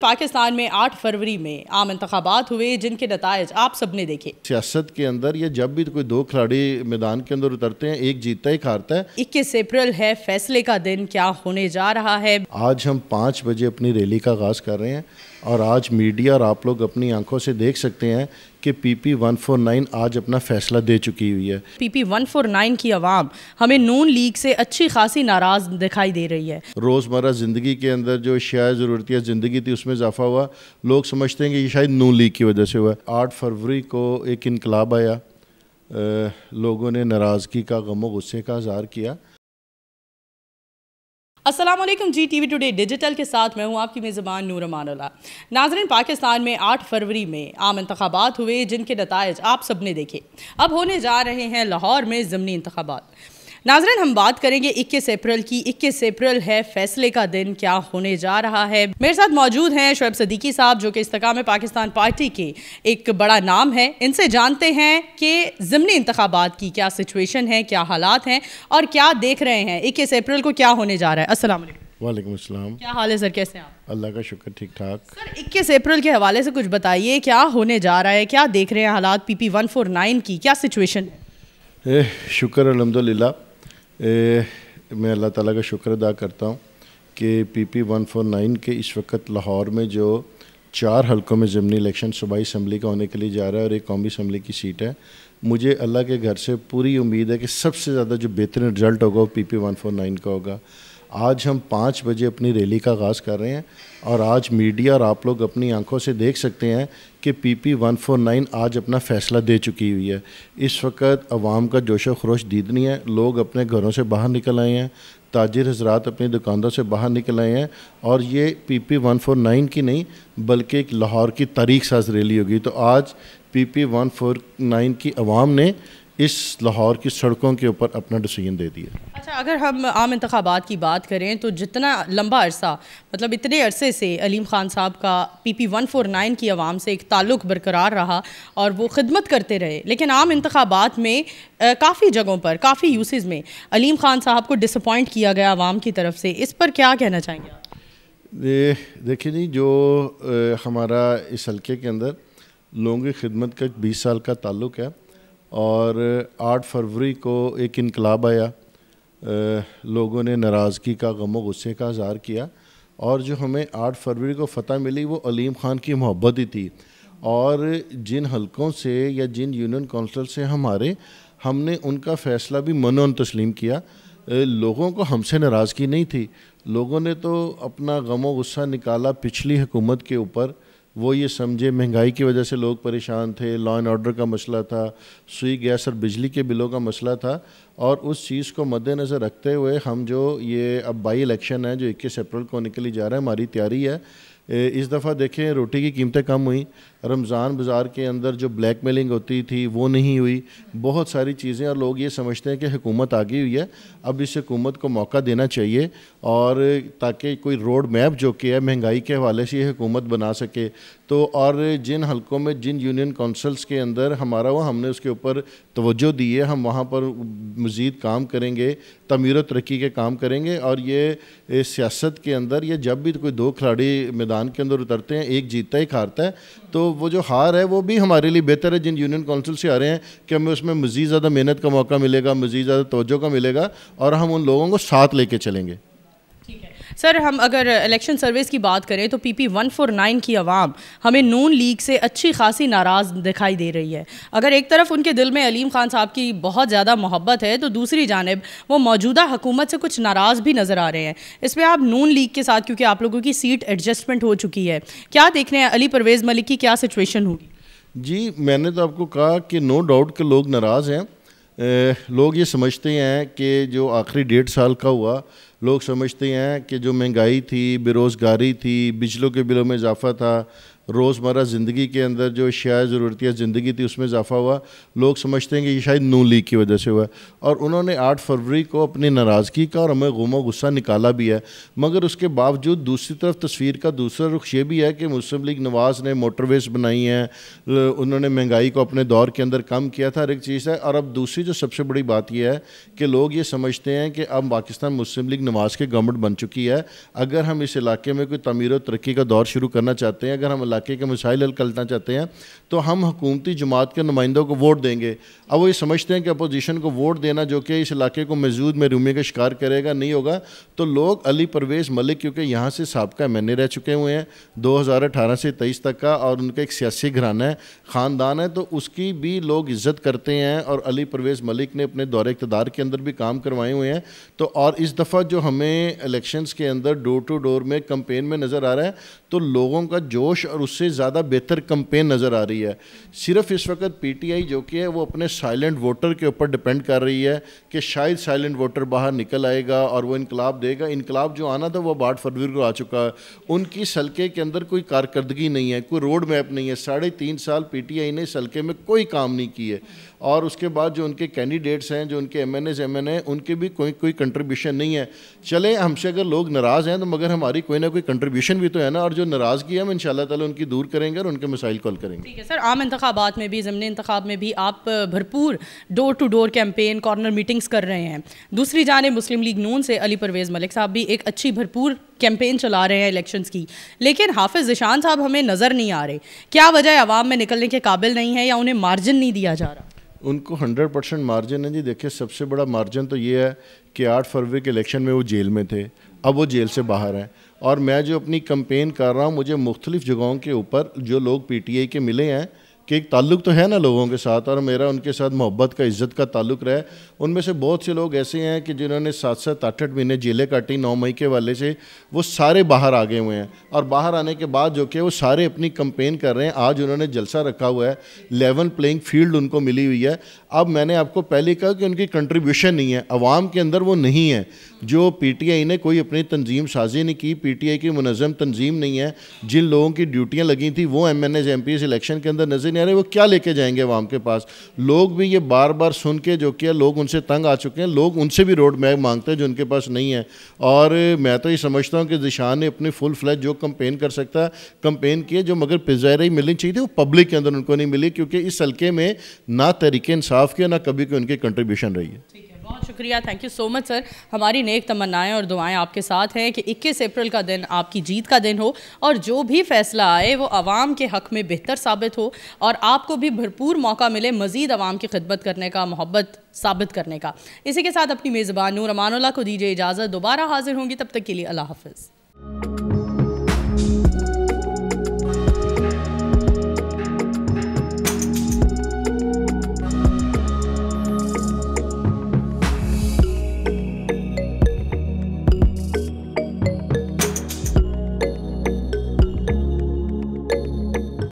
पाकिस्तान में 8 फरवरी में आम इंतबात हुए जिनके नतज आप सबने देखे सियासत के अंदर या जब भी कोई दो खिलाड़ी मैदान के अंदर उतरते हैं एक जीतता एक हारता है इक्कीस अप्रैल है फैसले का दिन क्या होने जा रहा है आज हम पाँच बजे अपनी रैली का आगाज कर रहे हैं और आज मीडिया और आप लोग अपनी आंखों से देख सकते हैं वन पीपी 149 आज अपना फैसला दे चुकी हुई है पीपी 149 की आवाम हमें नून लीग से अच्छी खासी नाराज दिखाई दे रही है रोज़मर्रा ज़िंदगी के अंदर जो शायद ज़रूरत ज़िंदगी थी उसमें इजाफा हुआ लोग समझते हैं कि ये शायद नून लीग की वजह से हुआ आठ फरवरी को एक इनकलाब आया आ, लोगों ने नाराज़गी का गम गुस्से का इजहार किया Aslam ji T V Today digital के साथ मैं हूँ आपकी मेज़बान नूर मानोला नाजरन पाकिस्तान में आठ फरवरी में आम इंतबात हुए जिनके नतज आप सब ने देखे अब होने जा रहे हैं लाहौर में ज़मनी इंतबात नाजरन हम बात करेंगे 21 अप्रैल की 21 अप्रैल है फैसले का दिन क्या होने जा रहा है मेरे साथ मौजूद हैं शुएब सदीकी साहब जो कि इस्तकाम पाकिस्तान पार्टी के एक बड़ा नाम है इनसे जानते हैं कि ज़मनी इंतबात की क्या सिचुएशन है क्या हालात हैं और क्या देख रहे हैं इक्कीस अप्रैल को क्या होने जा रहा है असल वालेकुम अस्सलाम क्या हाल है सर कैसे हैं आप अल्लाह का शुक्र ठीक ठाक सर इक्कीस अप्रैल के हवाले से कुछ बताइए क्या होने जा रहा है क्या देख रहे हैं हालात P P one four nine की क्या सिचुएशन है शुक्र अलहमदिल्ला ए, मैं अल्लाह ताला का शुक्र अदा करता हूँ कि P P one four nine के इस वक्त लाहौर में जो चार हलकों में ज़मनी इलेक्शन सूबाई असम्बली का होने के लिए जा रहा है और एक कौमी असम्बली की सीट है मुझे अल्लाह के घर से पूरी उम्मीद है कि सबसे ज़्यादा जो बेहतरीन रिजल्ट होगा वो P P one four nine का होगा आज हम पाँच बजे अपनी रैली का आगाज़ कर रहे हैं और आज मीडिया और आप लोग अपनी आंखों से देख सकते हैं कि P P one four nine आज अपना फ़ैसला दे चुकी हुई है इस वक्त अवाम का जोश खरोश दीदनी है लोग अपने घरों से बाहर निकल आए हैं ताजिर हजरात अपनी दुकानों से बाहर निकल आए हैं और ये P P one four nine की नहीं बल्कि एक लाहौर की तारीख साज रैली होगी तो आज P P one four nine की आवाम ने इस लाहौर की सड़कों के ऊपर अपना डिसीजन दे दिया अच्छा अगर हम आम इंतबात की बात करें तो जितना लंबा अरसा मतलब इतने अरसे से अलीम ख़ान साहब का P P one four nine की आवाम से एक ताल्लुक बरकरार रहा और वो खिदमत करते रहे लेकिन आम इंतबात में काफ़ी जगहों पर काफ़ी यूसेज में अलीम ख़ान साहब को डिसअपॉइंट किया गया आवाम की तरफ से इस पर क्या कहना चाहेंगे दे, देखिए जी जो आ, हमारा इस हल्के के अंदर लोगों की खिदमत का बीस साल का ताल्लुक है और 8 फरवरी को एक इनकलाब आया लोगों ने नाराज़गी का गम गुस्से का इजहार किया और जो हमें 8 फरवरी को फतह मिली वो अलीम ख़ान की मोहब्बत ही थी और जिन हलकों से या जिन यूनियन काउंसिल से हमारे हमने उनका फ़ैसला भी मनोन तस्लीम किया लोगों को हमसे नाराज़गी नहीं थी लोगों ने तो अपना गम गुस्सा निकाला पिछली हुकूमत के ऊपर वो ये समझे महंगाई की वजह से लोग परेशान थे लॉ एंड ऑर्डर का मसला था सुई गैस और बिजली के बिलों का मसला था और उस चीज़ को मद्देनज़र रखते हुए हम जो ये अब बाई इलेक्शन है जो इक्कीस अप्रैल को निकली जा रहा है हमारी तैयारी है इस दफ़ा देखें रोटी की कीमतें कम हुई रमज़ान बाज़ार के अंदर जो ब्लैक मेलिंग होती थी वो नहीं हुई बहुत सारी चीज़ें और लोग ये समझते हैं कि हुकूमत गई हुई है अब इस हुकूमत को मौका देना चाहिए और ताकि कोई रोड मैप जो कि है महंगाई के हवाले से ये हुकूमत बना सके तो और जिन हलकों में जिन यूनियन काउंसल्स के अंदर हमारा वो हमने उसके ऊपर तोज्जो दी है हम वहाँ पर मज़ीद काम करेंगे तमीर तरक्की के काम करेंगे और ये सियासत के अंदर या जब भी कोई दो खिलाड़ी मैदान के अंदर उतरते हैं एक जीतता एक हारता है तो वो जो हार है वो भी हमारे लिए बेहतर है जिन यूनियन काउंसिल से आ रहे हैं कि हमें उसमें मज़ीद ज़्यादा मेहनत का मौका मिलेगा मज़ीद ज़्यादा तोजो का मिलेगा और हम उन लोगों को साथ लेके चलेंगे सर हम अगर इलेक्शन uh, सर्विस की बात करें तो पीपी 149 की आवाम हमें नून लीग से अच्छी खासी नाराज़ दिखाई दे रही है अगर एक तरफ उनके दिल में अलीम खान साहब की बहुत ज़्यादा मोहब्बत है तो दूसरी जानब वो मौजूदा हुकूमत से कुछ नाराज़ भी नज़र आ रहे हैं इसमें आप नून लीग के साथ क्योंकि आप लोगों की सीट एडजस्टमेंट हो चुकी है क्या देख रहे हैं अली परवेज़ मलिक की क्या सिचुएशन होगी जी मैंने तो आपको कहा कि नो डाउट के लोग नाराज़ हैं लोग ये समझते हैं कि जो आखिरी डेढ़ साल का हुआ लोग समझते हैं कि जो महंगाई थी बेरोज़गारी थी बिजलों के बिलों में इजाफा था रोज़मर्रा ज़िंदगी के अंदर जो शायद ज़रूरत ज़िंदगी थी उसमें इजाफा हुआ लोग समझते हैं कि ये शायद नू लीग की वजह से हुआ और उन्होंने आठ फरवरी को अपनी नाराज़गी का और हमें गुम गुस्सा निकाला भी है मगर उसके बावजूद दूसरी तरफ तस्वीर का दूसरा रुख ये भी है कि मुस्लिम लीग नवाज़ ने मोटरवेज़ बनाई हैं उन्होंने महंगाई को अपने दौर के अंदर कम किया था हर एक चीज़ है और अब दूसरी जो सबसे बड़ी बात यह है कि लोग ये समझते हैं कि अब पाकिस्तान मुस्लिम लीग नवाज़ के गवर्नमेंट बन चुकी है अगर हम इस इलाके में कोई तमीर तरक्की का दौर शुरू करना चाहते हैं अगर हम इलाके के मसाइल हल करना चाहते हैं तो हम हकूमती जमात के नुमाइंदों को वोट देंगे अब वो ये समझते हैं कि अपोजिशन को वोट देना जो कि इस इलाके को मजूद मरूमी का शिकार करेगा नहीं होगा तो लोग अली परवेज़ मलिक क्योंकि यहाँ से सबका एम एन रह चुके हुए हैं दो हज़ार अठारह से तेईस तक का और उनका एक सियासी घराना है ख़ानदान है तो उसकी भी लोग इज़्ज़त करते हैं और अली परवेज़ मलिक ने अपने दौरे इकतदार के अंदर भी काम करवाए हुए हैं तो और इस दफ़ा जो हमें इलेक्शंस के अंदर डोर टू डोर में कंपेन में नज़र आ रहा है तो लोगों का जोश और उससे ज़्यादा बेहतर कंपेन नज़र आ रही है सिर्फ इस वक्त पीटीआई जो कि है वो अपने साइलेंट वोटर के ऊपर डिपेंड कर रही है कि शायद साइलेंट वोटर बाहर निकल आएगा और वो इनकलाब देगा इनकलाब जो आना था वो बारह फरवरी को आ चुका है उनकी सलके के अंदर कोई कारकर्दगी नहीं है कोई रोड मैप नहीं है साढ़े तीन साल आई ने सलके में कोई काम नहीं किए और उसके बाद जो उनके कैंडिडेट्स हैं जो उनके M N As M N A उनके भी कोई कोई कंट्रीब्यूशन नहीं है चले हमसे अगर लोग नाराज़ हैं तो मगर हमारी कोई ना कोई कंट्रीब्यूशन भी तो है ना और जो नाराज़गी है हम इन ताला उनकी दूर करेंगे और उनके मसाइल कॉल करेंगे ठीक है सर आम इंतबात में भी ज़मन इंतबाब में भी आप भरपूर door to door campaign corner meetings कर रहे हैं दूसरी जानब मुस्लिम लीग नून से अली परवेज़ मलिक साहब भी एक अच्छी भरपूर कैंपेन चला रहे हैं इलेक्शंस की लेकिन हाफिज़ जिशान साहब हमें नज़र नहीं आ रहे क्या वजह आवाम में निकलने के काबिल नहीं है या उन्हें मार्जिन नहीं दिया जा रहा उनको 100 परसेंट मार्जिन है जी देखिए सबसे बड़ा मार्जिन तो ये है कि 8 फरवरी के इलेक्शन में वो जेल में थे अब वो जेल से बाहर हैं और मैं जो अपनी कंपेन कर रहा हूँ मुझे मुख्तलिफ़ जगहों के ऊपर जो लोग पी टी आई के मिले हैं कि एक ताल्लुक़ तो है ना लोगों के साथ और मेरा उनके साथ मोहब्बत का इज़्ज़त का ताल्लुक़ रहा है उनमें से बहुत से लोग ऐसे हैं कि जिन्होंने सात सात आठ आठ महीने जेलें काटी नौ मई के वाले से वो सारे बाहर आ गए हुए हैं और बाहर आने के बाद जो कि वो सारे अपनी कंपेन कर रहे हैं आज उन्होंने जलसा रखा हुआ है लेवल प्लेइंग फील्ड उनको मिली हुई है अब मैंने आपको पहले कहा कि उनकी कंट्रीब्यूशन नहीं है अवाम के अंदर वो नहीं है जो पी टी आई ने कोई अपनी तंजीम साजी नहीं की पी टी आई की मुनज़म तंजीम नहीं है जिन लोगों की ड्यूटियाँ लगी थी वो M N As M P S election के अंदर नज़र नहीं आ रहे वो क्या लेके जाएंगे वहाँ के पास लोग भी ये बार बार सुन के जो किया लोग उनसे तंग आ चुके हैं लोग उनसे भी रोड मैप मांगते हैं जो उनके पास नहीं है और मैं तो ये समझता हूँ कि जिशान ने अपनी फुल फ्लैज जो कम्पेन कर सकता है कम्पेन किए जो मगर रही मिलनी चाहिए थी वो पब्लिक के अंदर उनको नहीं मिली क्योंकि इस हल्के में ना तरीके इंसाफ के ना कभी कोई उनकी कंट्रीब्यूशन रही है बहुत शुक्रिया thank you so much sir हमारी नेक तमन्नाएं और दुआएं आपके साथ हैं कि 21 अप्रैल का दिन आपकी जीत का दिन हो और जो भी फैसला आए वो आवाम के हक में बेहतर साबित हो और आपको भी भरपूर मौका मिले मज़ीद आवाम की खिदमत करने का मोहब्बत साबित करने का इसी के साथ अपनी मेज़बान नूर अमानुल्ला को दीजिए इजाज़त दोबारा हाजिर होंगी तब तक के लिए अल्लाह हाफिज़